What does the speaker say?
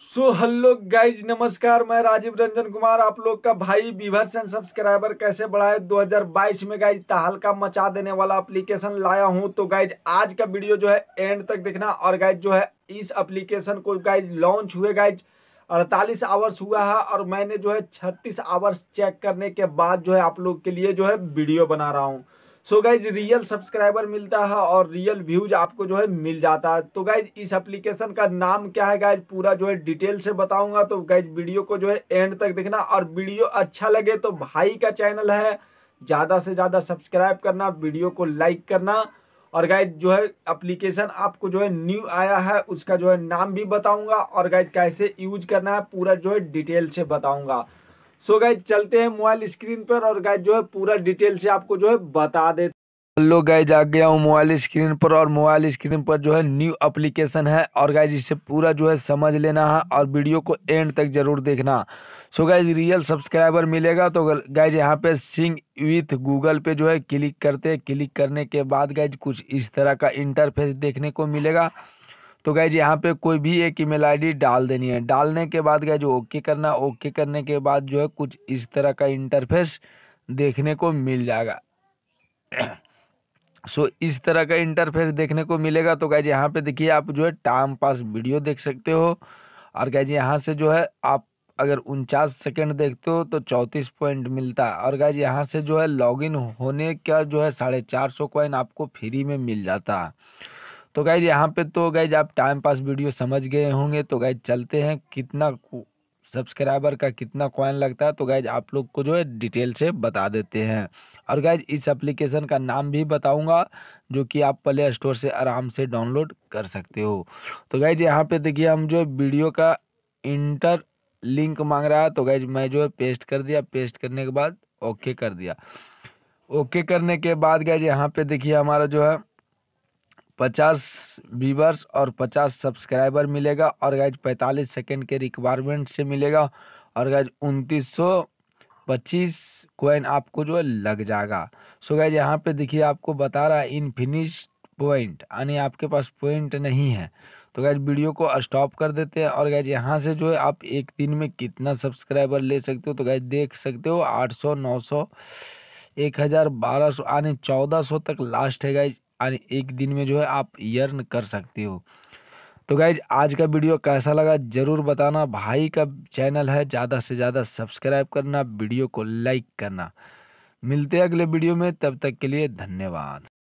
so hello guys नमस्कार मैं राजीव रंजन कुमार आप लोग का भाई विभर्स एंड सब्सक्राइबर कैसे बढ़ाए 2022 में गाइज तहलका मचा देने वाला एप्लीकेशन लाया हूं तो गाइज आज का वीडियो जो है एंड तक देखना और गाइज जो है इस एप्लीकेशन को गाइज लॉन्च हुए गाइज 48 आवर्स हुआ है और मैंने जो है 36 आवर्स चेक करने के बाद जो है आप लोग के लिए जो है वीडियो बना रहा हूँ so so guys real subscriber मिलता है और रियल व्यूज आपको जो है मिल जाता है तो गाइज इस एप्लीकेशन का नाम क्या है गाइज पूरा जो है डिटेल से बताऊंगा तो गाइज वीडियो को जो है एंड तक देखना और वीडियो अच्छा लगे तो भाई का चैनल है ज़्यादा से ज़्यादा सब्सक्राइब करना वीडियो को लाइक करना और गाइज जो है एप्लीकेशन आपको जो है न्यू आया है उसका जो है नाम भी बताऊंगा और गाइज कैसे यूज करना है पूरा जो है डिटेल से बताऊंगा सो गाय गाइज चलते हैं मोबाइल स्क्रीन पर और गाइज जो है पूरा डिटेल से आपको जो है बता देते हेलो गाइज आ गया हूँ मोबाइल स्क्रीन पर और मोबाइल स्क्रीन पर जो है न्यू एप्लीकेशन है और गाइज इसे पूरा जो है समझ लेना है और वीडियो को एंड तक जरूर देखना so so guys real subscriber मिलेगा तो गाइज यहाँ पे सिंग विथ गूगल पे जो है क्लिक करते हैं क्लिक करने के बाद गाइज कुछ इस तरह का इंटरफेस देखने को मिलेगा तो गैज यहाँ पे कोई भी एक ईमेल आईडी डाल देनी है डालने के बाद जो ओके करना ओके करने के बाद जो है कुछ इस तरह का इंटरफेस देखने को मिल जाएगा सो so, इस तरह का इंटरफेस देखने को मिलेगा तो गैज यहाँ पे देखिए आप जो है टाइम पास वीडियो देख सकते हो और गैज यहाँ से जो है आप अगर उनचास सेकेंड देखते हो तो चौंतीस पॉइंट मिलता है और गैज यहाँ से जो है लॉगिन होने का जो है साढ़े चार सौ आपको फ्री में मिल जाता है तो गाइज यहाँ पे तो गाइज आप टाइम पास वीडियो समझ गए होंगे तो गाइज चलते हैं कितना सब्सक्राइबर का कितना कॉइन लगता है तो गाइज आप लोग को जो है डिटेल से बता देते हैं और गाइज इस एप्लीकेशन का नाम भी बताऊंगा जो कि आप प्ले स्टोर से आराम से डाउनलोड कर सकते हो तो गाइज यहाँ पे देखिए हम जो वीडियो का इंटर लिंक मांग रहा है तो गाइज मैं जो है पेस्ट कर दिया पेस्ट करने के बाद ओके कर दिया ओके करने के बाद गाइज यहाँ पे देखिए हमारा जो है पचास व्यूवर्स और पचास सब्सक्राइबर मिलेगा और गाइज पैंतालीस सेकेंड के रिक्वायरमेंट से मिलेगा और गाइज उनतीस सौ पच्चीस कोइन आपको जो है लग जाएगा सो गाइज यहाँ पे देखिए आपको बता रहा है इनफिनिश पॉइंट यानी आपके पास पॉइंट नहीं है तो गैज वीडियो को स्टॉप कर देते हैं और गैज यहाँ से जो है आप एक दिन में कितना सब्सक्राइबर ले सकते हो तो गैज देख सकते हो आठ सौ नौ सौ एक हज़ार बारह सौ यानी चौदह सौ तक लास्ट है गैज एक दिन में जो है आप यर्न कर सकते हो तो गाइज आज का वीडियो कैसा लगा ज़रूर बताना भाई का चैनल है ज़्यादा से ज़्यादा सब्सक्राइब करना वीडियो को लाइक करना मिलते हैं अगले वीडियो में तब तक के लिए धन्यवाद